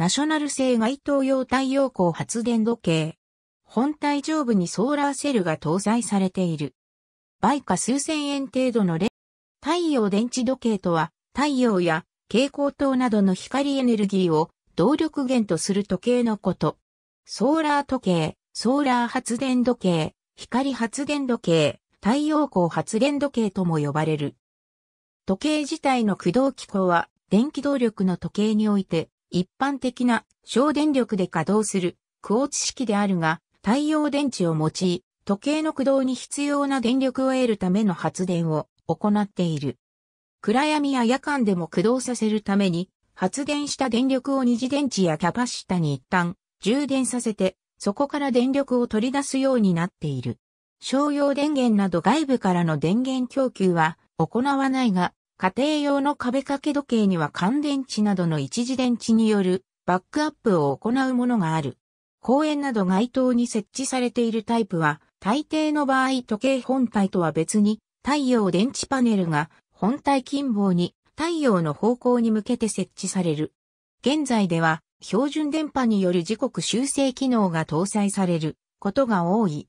ナショナル製外灯用太陽光発電時計。本体上部にソーラーセルが搭載されている。売価数千円程度のレ太陽電池時計とは、太陽や蛍光灯などの光エネルギーを動力源とする時計のこと。ソーラー時計、ソーラー発電時計、光発電時計、太陽光発電時計とも呼ばれる。時計自体の駆動機構は電気動力の時計において一般的な省電力で稼働するクォーツ式であるが、太陽電池を用い、時計の駆動に必要な電力を得るための発電を行っている。暗闇や夜間でも駆動させるために、発電した電力を二次電池やキャパシタに一旦充電させて、そこから電力を取り出すようになっている。商用電源など外部からの電源供給は行わないが、家庭用の壁掛け時計には乾電池などの一時電池によるバックアップを行うものがある。公園など街灯に設置されているタイプは、大抵の場合時計本体とは別に太陽電池パネルが本体近傍に太陽の方向に向けて設置される。現在では標準電波による時刻修正機能が搭載されることが多い。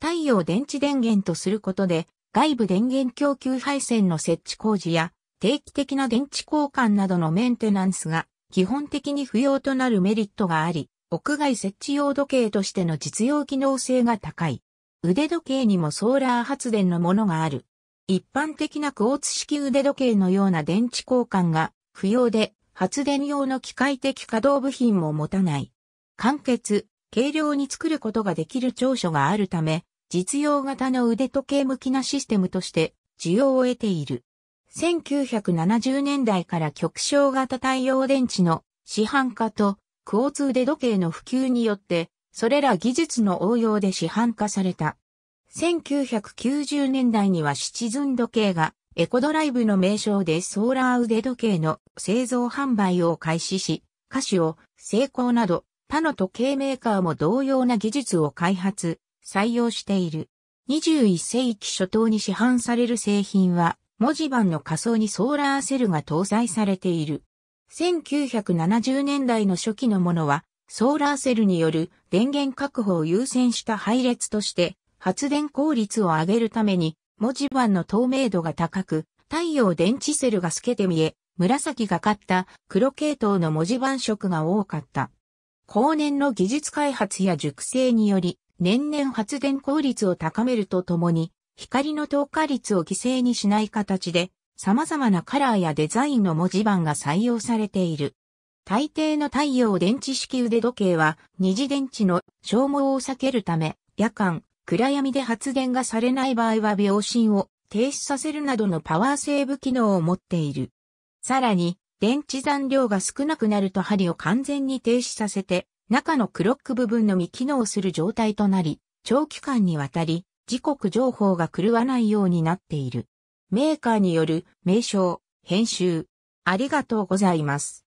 太陽電池電源とすることで外部電源供給配線の設置工事や定期的な電池交換などのメンテナンスが基本的に不要となるメリットがあり、屋外設置用時計としての実用機能性が高い。腕時計にもソーラー発電のものがある。一般的なクォーツ式腕時計のような電池交換が不要で発電用の機械的稼働部品も持たない。簡潔、軽量に作ることができる長所があるため、実用型の腕時計向きなシステムとして需要を得ている。1970年代から極小型太陽電池の市販化とク通ーツ腕時計の普及によって、それら技術の応用で市販化された。1990年代にはシチズン時計がエコドライブの名称でソーラー腕時計の製造販売を開始し、カシオ、セイコーなど他の時計メーカーも同様な技術を開発、採用している。21世紀初頭に市販される製品は、文字盤の仮想にソーラーセルが搭載されている。1970年代の初期のものは、ソーラーセルによる電源確保を優先した配列として、発電効率を上げるために、文字盤の透明度が高く、太陽電池セルが透けて見え、紫がかった黒系統の文字盤色が多かった。後年の技術開発や熟成により、年々発電効率を高めるとともに、光の透過率を犠牲にしない形で、様々なカラーやデザインの文字盤が採用されている。大抵の太陽電池式腕時計は二次電池の消耗を避けるため、夜間、暗闇で発電がされない場合は秒針を停止させるなどのパワーセーブ機能を持っている。さらに、電池残量が少なくなると針を完全に停止させて、中のクロック部分のみ機能する状態となり、長期間にわたり、時刻情報が狂わないようになっている。メーカーによる名称、編集。ありがとうございます。